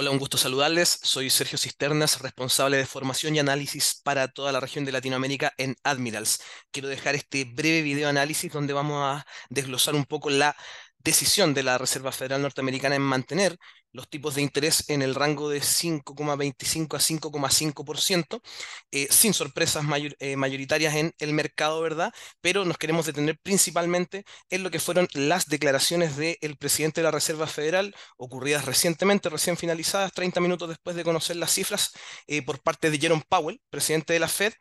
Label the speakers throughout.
Speaker 1: Hola, un gusto saludarles. Soy Sergio Cisternas, responsable de formación y análisis para toda la región de Latinoamérica en Admirals. Quiero dejar este breve video análisis donde vamos a desglosar un poco la decisión de la Reserva Federal Norteamericana en mantener los tipos de interés en el rango de 5,25 a 5,5%, eh, sin sorpresas mayor, eh, mayoritarias en el mercado, ¿verdad? Pero nos queremos detener principalmente en lo que fueron las declaraciones del presidente de la Reserva Federal, ocurridas recientemente, recién finalizadas, 30 minutos después de conocer las cifras eh, por parte de Jerome Powell, presidente de la Fed.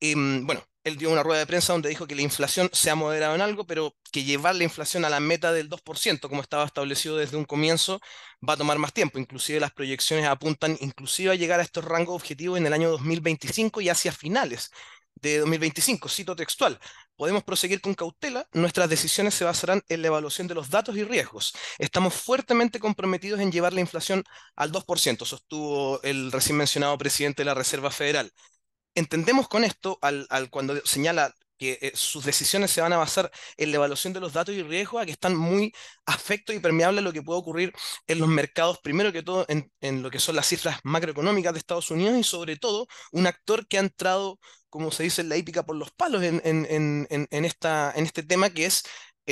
Speaker 1: Em, bueno, él dio una rueda de prensa donde dijo que la inflación se ha moderado en algo, pero que llevar la inflación a la meta del 2%, como estaba establecido desde un comienzo, va a tomar más tiempo. Inclusive las proyecciones apuntan inclusive a llegar a estos rangos objetivos en el año 2025 y hacia finales de 2025, cito textual. Podemos proseguir con cautela, nuestras decisiones se basarán en la evaluación de los datos y riesgos. Estamos fuertemente comprometidos en llevar la inflación al 2%, sostuvo el recién mencionado presidente de la Reserva Federal. Entendemos con esto, al, al cuando señala que eh, sus decisiones se van a basar en la evaluación de los datos y riesgos a que están muy afectos y permeables a lo que puede ocurrir en los mercados, primero que todo en, lo que son las cifras macroeconómicas de Estados Unidos y sobre todo un actor que ha entrado, como se dice en la hípica, por los palos esta, en este tema que es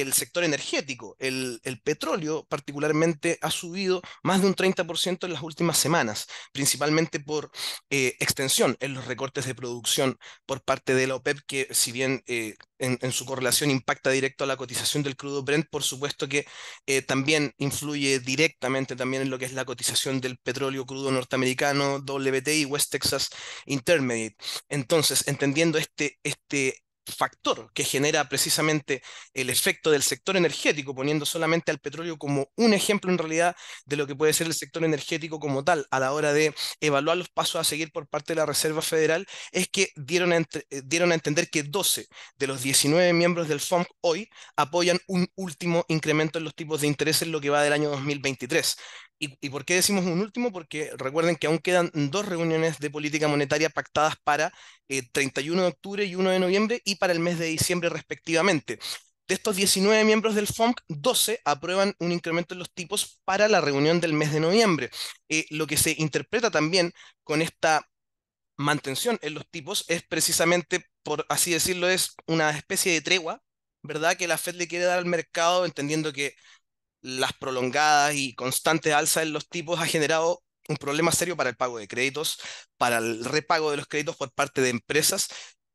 Speaker 1: el sector energético. El, el, petróleo particularmente ha subido más de un 30% en las últimas semanas, principalmente por eh, extensión en los recortes de producción por parte de la OPEP, que si bien eh, en, en, su correlación impacta directo a la cotización del crudo Brent, por supuesto que eh, también influye directamente también en lo que es la cotización del petróleo crudo norteamericano, WTI, West Texas Intermediate. Entonces, entendiendo este, este factor que genera precisamente el efecto del sector energético, poniendo solamente al petróleo como un ejemplo en realidad de lo que puede ser el sector energético como tal a la hora de evaluar los pasos a seguir por parte de la Reserva Federal, es que dieron a, eh, dieron a entender que 12 de los 19 miembros del FOMC hoy apoyan un último incremento en los tipos de interés en lo que va del año 2023. ¿Y, por qué decimos un último? Porque recuerden que aún quedan dos reuniones de política monetaria pactadas para el eh, 31 de octubre y 1 de noviembre y para el mes de diciembre respectivamente. De estos 19 miembros del FOMC, 12 aprueban un incremento en los tipos para la reunión del mes de noviembre. Eh, lo que se interpreta también con esta mantención en los tipos es precisamente, por así decirlo, es una especie de tregua, ¿verdad? Que la Fed le quiere dar al mercado entendiendo que las prolongadas y constantes alzas en los tipos ha generado un problema serio para el pago de créditos, para el repago de los créditos por parte de empresas,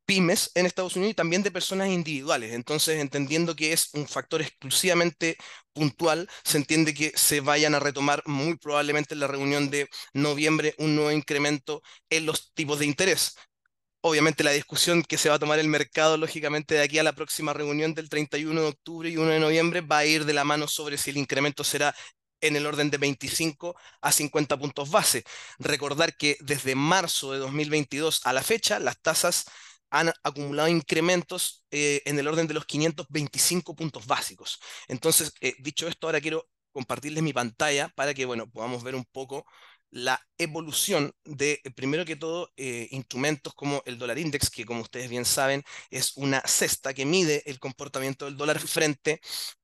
Speaker 1: pymes en Estados Unidos y también de personas individuales. Entonces, entendiendo que es un factor exclusivamente puntual, se entiende que se vayan a retomar muy probablemente en la reunión de noviembre un nuevo incremento en los tipos de interés obviamente la discusión que se va a tomar el mercado, lógicamente, de aquí a la próxima reunión del 31 de octubre y 1 de noviembre, va a ir de la mano sobre si el incremento será en el orden de 25 a 50 puntos base. Recordar que desde marzo de 2022 a la fecha, las tasas han acumulado incrementos eh, en el orden de los 525 puntos básicos. Entonces, eh, dicho esto, ahora quiero compartirles mi pantalla para que, bueno, podamos ver un poco la evolución de, primero que todo, eh, instrumentos como el dólar index, que como ustedes bien saben es una cesta que mide el comportamiento del dólar frente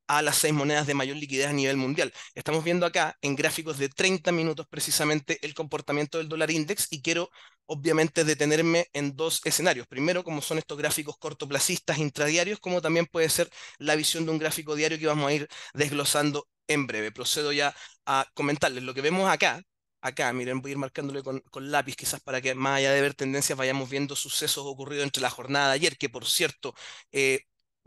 Speaker 1: a las seis monedas de mayor liquidez a nivel mundial. Estamos viendo acá en gráficos de 30 minutos precisamente el comportamiento del dólar index y quiero obviamente detenerme en dos escenarios. Primero, como son estos gráficos cortoplacistas intradiarios, como también puede ser la visión de un gráfico diario que vamos a ir desglosando en breve. Procedo ya a comentarles. Lo que vemos acá acá, miren, voy a ir marcándole con, lápiz quizás para que más allá de ver tendencias vayamos viendo sucesos ocurridos entre la jornada de ayer, que por cierto, eh,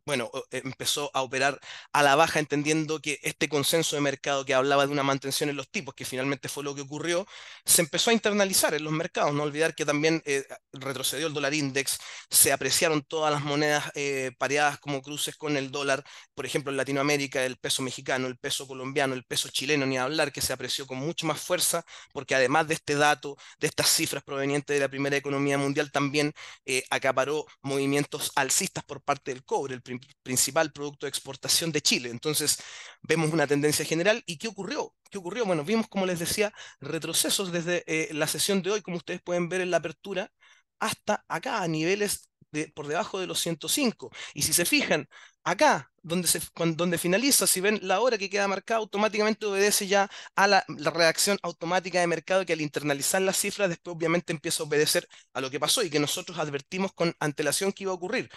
Speaker 1: bueno, eh, empezó a operar a la baja, entendiendo que este consenso de mercado que hablaba de una mantención en los tipos, que finalmente fue lo que ocurrió, se empezó a internalizar en los mercados. No olvidar que también eh, retrocedió el dólar index, se apreciaron todas las monedas eh, pareadas como cruces con el dólar, por ejemplo, en Latinoamérica, el peso mexicano, el peso colombiano, el peso chileno, ni hablar, que se apreció con mucho más fuerza, porque además de este dato, de estas cifras provenientes de la primera economía mundial, también acaparó movimientos alcistas por parte del cobre. El principal producto de exportación de Chile. Entonces, vemos una tendencia general. ¿Y qué ocurrió? ¿Qué ocurrió? Bueno, vimos, como les decía, retrocesos desde eh, la sesión de hoy, como ustedes pueden ver en la apertura, hasta acá, a niveles de, por debajo de los 105. Y si se fijan, acá, donde, se, donde finaliza, si ven la hora que queda marcada, automáticamente obedece ya a la, la, reacción automática de mercado que al internalizar las cifras, después obviamente empieza a obedecer a lo que pasó y que nosotros advertimos con antelación que iba a ocurrir.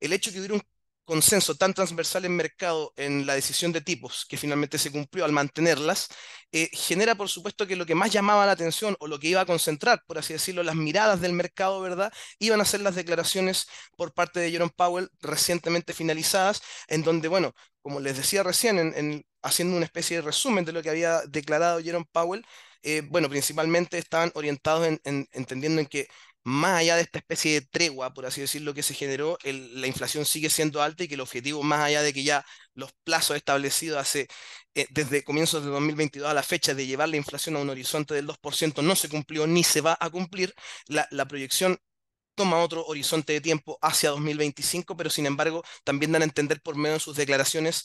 Speaker 1: El hecho de que hubiera un consenso tan transversal en mercado en la decisión de tipos, que finalmente se cumplió al mantenerlas, eh, genera por supuesto que lo que más llamaba la atención o lo que iba a concentrar, por así decirlo, las miradas del mercado, ¿verdad? Iban a ser las declaraciones por parte de Jerome Powell recientemente finalizadas, en donde, bueno, como les decía recién, en, haciendo una especie de resumen de lo que había declarado Jerome Powell, eh, bueno, principalmente estaban orientados en, en entendiendo en que más allá de esta especie de tregua, por así decirlo, que se generó, la inflación sigue siendo alta y que el objetivo, más allá de que ya los plazos establecidos hace, eh, desde comienzos de 2022 a la fecha de llevar la inflación a un horizonte del 2% no se cumplió ni se va a cumplir, la, la proyección toma otro horizonte de tiempo hacia 2025, pero sin embargo también dan a entender por medio de sus declaraciones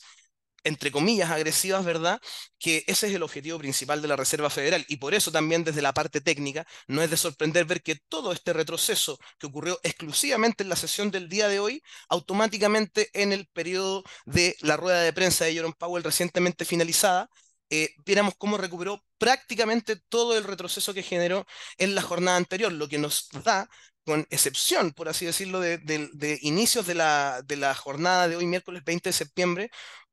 Speaker 1: entre comillas, agresivas, ¿verdad? Que ese es el objetivo principal de la Reserva Federal. Y por eso también desde la parte técnica no es de sorprender ver que todo este retroceso que ocurrió exclusivamente en la sesión del día de hoy, automáticamente en el periodo de la rueda de prensa de Jerome Powell recientemente finalizada, eh, viéramos cómo recuperó prácticamente todo el retroceso que generó en la jornada anterior, lo que nos da con excepción, por así decirlo, de, inicios de la, de la jornada de hoy, miércoles 20 de septiembre,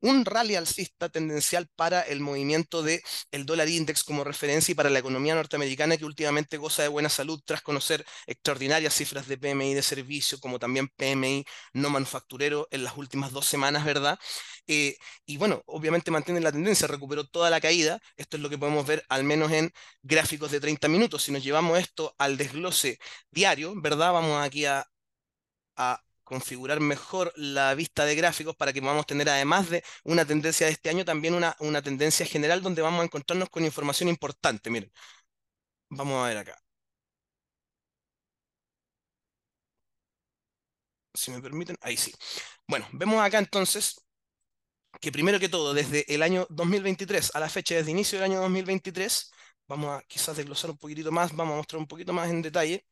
Speaker 1: un rally alcista tendencial para el movimiento del el dólar index como referencia y para la economía norteamericana que últimamente goza de buena salud tras conocer extraordinarias cifras de PMI de servicio como también PMI no manufacturero en las últimas dos semanas, ¿verdad? Eh, y bueno, obviamente mantiene la tendencia, recuperó toda la caída, esto es lo que podemos ver al menos en gráficos de 30 minutos, si nos llevamos esto al desglose diario, ¿verdad? Vamos aquí a configurar mejor la vista de gráficos para que podamos tener, además de una tendencia de este año, también una, una tendencia general donde vamos a encontrarnos con información importante. Miren, vamos a ver acá. Si me permiten, ahí sí. Bueno, vemos acá entonces que primero que todo, desde el año 2023 a la fecha, desde inicio del año 2023, vamos a quizás desglosar un poquitito más, vamos a mostrar un poquito más en detalle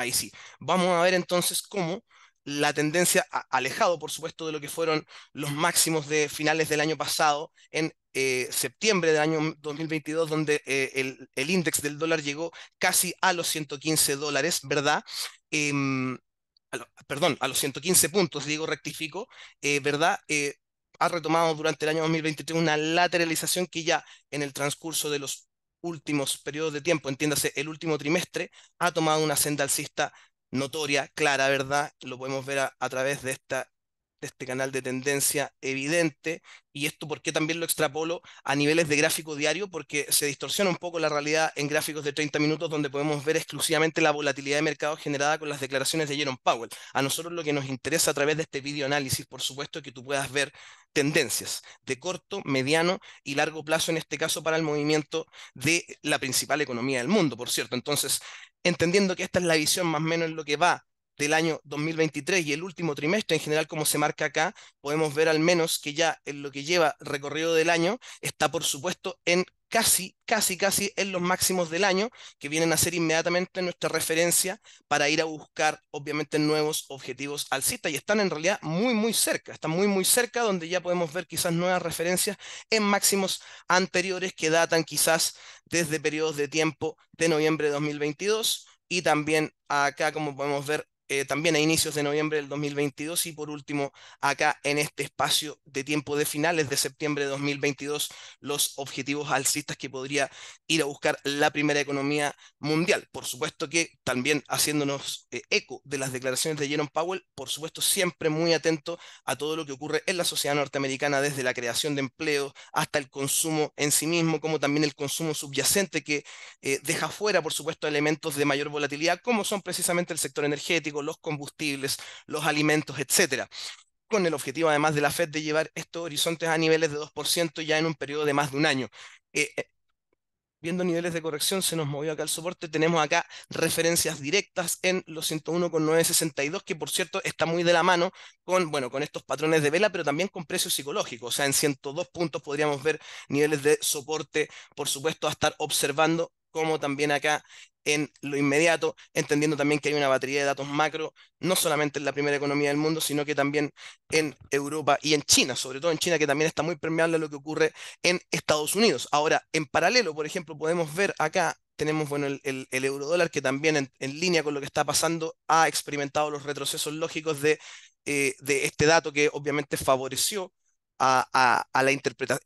Speaker 1: Ahí sí. Vamos a ver entonces cómo la tendencia, alejado por supuesto de lo que fueron los máximos de finales del año pasado, en eh, septiembre del año 2022, donde eh, el, índice del dólar llegó casi a los 115 dólares, ¿verdad? Em, perdón, a los 115 puntos, digo, rectifico, eh, ¿verdad? ha retomado durante el año 2023 una lateralización que ya en el transcurso de los últimos periodos de tiempo, entiéndase, el último trimestre, ha tomado una senda alcista notoria, clara, ¿verdad? Lo podemos ver a, a través de esta de este canal de tendencia evidente, y esto porque también lo extrapolo a niveles de gráfico diario, porque se distorsiona un poco la realidad en gráficos de 30 minutos, donde podemos ver exclusivamente la volatilidad de mercado generada con las declaraciones de Jerome Powell. A nosotros lo que nos interesa a través de este video análisis, por supuesto, es que tú puedas ver tendencias de corto, mediano y largo plazo, en este caso para el movimiento de la principal economía del mundo, por cierto. Entonces, entendiendo que esta es la visión más o menos en lo que va del año 2023 y el último trimestre en general, como se marca acá, podemos ver al menos que ya en lo que lleva recorrido del año está, por supuesto, en casi, casi, casi en los máximos del año, que vienen a ser inmediatamente nuestra referencia para ir a buscar, obviamente, nuevos objetivos cita y están en realidad muy, muy cerca, están muy, muy cerca, donde ya podemos ver quizás nuevas referencias en máximos anteriores que datan quizás desde periodos de tiempo de noviembre de 2022 y también acá, como podemos ver, eh, también a inicios de noviembre del 2022 y por último acá en este espacio de tiempo de finales de septiembre de 2022 los objetivos alcistas que podría ir a buscar la primera economía mundial. Por supuesto que también haciéndonos eh, eco de las declaraciones de Jerome Powell, por supuesto siempre muy atento a todo lo que ocurre en la sociedad norteamericana desde la creación de empleo hasta el consumo en sí mismo, como también el consumo subyacente que eh, deja fuera por supuesto elementos de mayor volatilidad como son precisamente el sector energético, los combustibles, los alimentos, etcétera con el objetivo además de la Fed de llevar estos horizontes a niveles de 2% ya en un periodo de más de un año. Eh, eh, viendo niveles de corrección, se nos movió acá el soporte, tenemos acá referencias directas en los 101,962, que por cierto está muy de la mano con, bueno, con estos patrones de vela, pero también con precios psicológicos, o sea, en 102 puntos podríamos ver niveles de soporte, por supuesto, a estar observando como también acá en lo inmediato, entendiendo también que hay una batería de datos macro, no solamente en la primera economía del mundo, sino que también en Europa y en China, sobre todo en China, que también está muy permeable a lo que ocurre en Estados Unidos. Ahora, en paralelo, por ejemplo, podemos ver acá tenemos bueno, el, el, que también en, línea con lo que está pasando ha experimentado los retrocesos lógicos de, eh, de este dato que obviamente favoreció a, la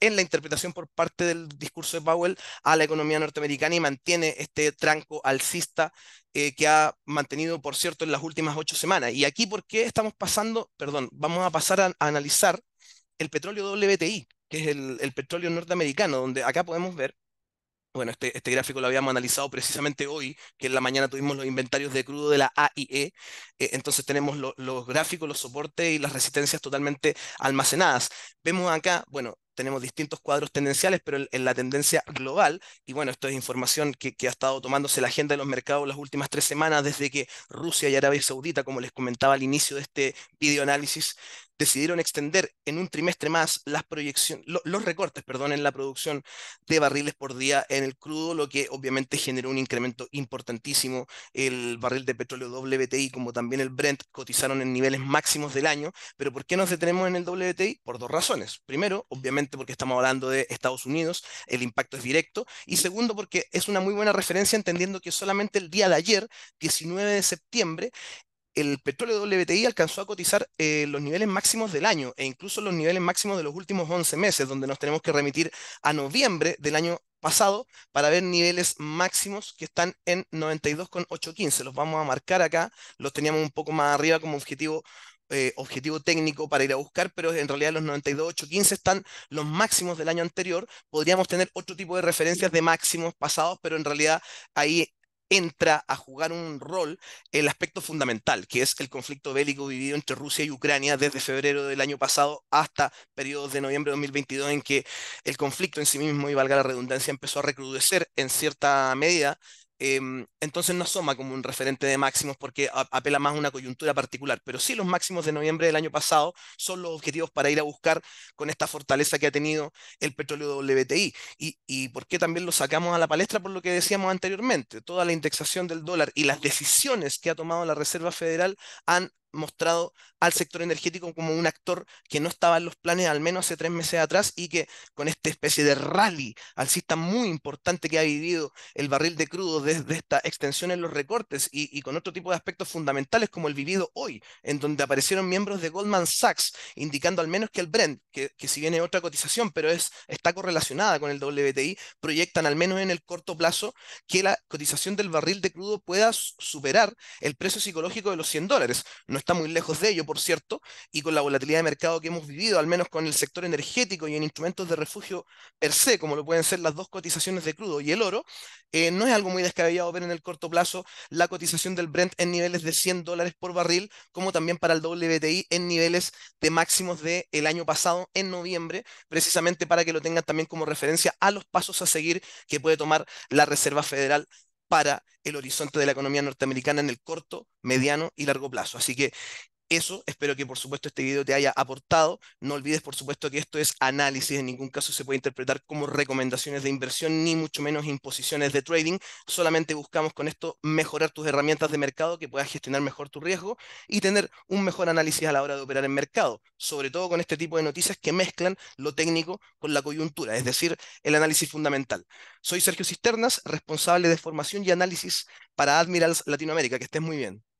Speaker 1: en la interpretación por parte del discurso de Powell a la economía norteamericana y mantiene este tranco alcista eh, que ha mantenido, por cierto, en las últimas ocho semanas. Y aquí, ¿por qué estamos pasando? Perdón, vamos a pasar a, analizar el petróleo WTI, que es el petróleo norteamericano, donde acá podemos ver bueno, este, este, gráfico lo habíamos analizado precisamente hoy, que en la mañana tuvimos los inventarios de crudo de la AIE, eh, entonces tenemos los gráficos, los soportes y las resistencias totalmente almacenadas. Vemos acá, bueno, tenemos distintos cuadros tendenciales, pero en, la tendencia global, y bueno, esto es información que, que, ha estado tomándose la agenda de los mercados las últimas tres semanas, desde que Rusia y Arabia Saudita, como les comentaba al inicio de este videoanálisis, decidieron extender en un trimestre más las proyecciones, los recortes perdón, en la producción de barriles por día en el crudo, lo que obviamente generó un incremento importantísimo. El barril de petróleo WTI como también el Brent cotizaron en niveles máximos del año, pero ¿por qué nos detenemos en el WTI? Por dos razones. Primero, obviamente porque estamos hablando de Estados Unidos, el impacto es directo, y segundo porque es una muy buena referencia entendiendo que solamente el día de ayer, 19 de septiembre, el petróleo WTI alcanzó a cotizar eh, los niveles máximos del año e incluso los niveles máximos de los últimos 11 meses, donde nos tenemos que remitir a noviembre del año pasado para ver niveles máximos que están en 92,815. Los vamos a marcar acá, los teníamos un poco más arriba como objetivo. Eh, objetivo técnico para ir a buscar, pero en realidad los 92.815 están los máximos del año anterior. Podríamos tener otro tipo de referencias de máximos pasados, pero en realidad ahí entra a jugar un rol el aspecto fundamental, que es el conflicto bélico vivido entre Rusia y Ucrania desde febrero del año pasado hasta periodos de noviembre de 2022, en que el conflicto en sí mismo, y valga la redundancia, empezó a recrudecer en cierta medida Em, entonces no asoma como un referente de máximos porque apela más a una coyuntura particular, pero sí los máximos de noviembre del año pasado son los objetivos para ir a buscar con esta fortaleza que ha tenido el petróleo WTI. Y, y por qué también lo sacamos a la palestra por lo que decíamos anteriormente, toda la indexación del dólar y las decisiones que ha tomado la Reserva Federal han mostrado al sector energético como un actor que no estaba en los planes al menos hace tres meses atrás y que con esta especie de rally alcista muy importante que ha vivido el barril de crudo desde esta extensión en los recortes y, con otro tipo de aspectos fundamentales como el vivido hoy, en donde aparecieron miembros de Goldman Sachs indicando al menos que el Brent, que, si viene otra cotización, pero es, está correlacionada con el WTI, proyectan al menos en el corto plazo que la cotización del barril de crudo pueda superar el precio psicológico de los 100 dólares. No está muy lejos de ello, por cierto, y con la volatilidad de mercado que hemos vivido, al menos con el sector energético y en instrumentos de refugio per se, como lo pueden ser las dos cotizaciones de crudo y el oro, eh, no es algo muy descabellado ver en el corto plazo la cotización del Brent en niveles de 100 dólares por barril, como también para el WTI en niveles de máximos del año pasado en noviembre, precisamente para que lo tengan también como referencia a los pasos a seguir que puede tomar la Reserva Federal para el horizonte de la economía norteamericana en el corto, mediano y largo plazo. Así que eso, espero que por supuesto este video te haya aportado. No olvides por supuesto que esto es análisis, en ningún caso se puede interpretar como recomendaciones de inversión ni mucho menos imposiciones de trading. Solamente buscamos con esto mejorar tus herramientas de mercado, que puedas gestionar mejor tu riesgo y tener un mejor análisis a la hora de operar en mercado, sobre todo con este tipo de noticias que mezclan lo técnico con la coyuntura, es decir, el análisis fundamental. Soy Sergio Cisternas, responsable de formación y análisis para Admirals Latinoamérica. Que estés muy bien.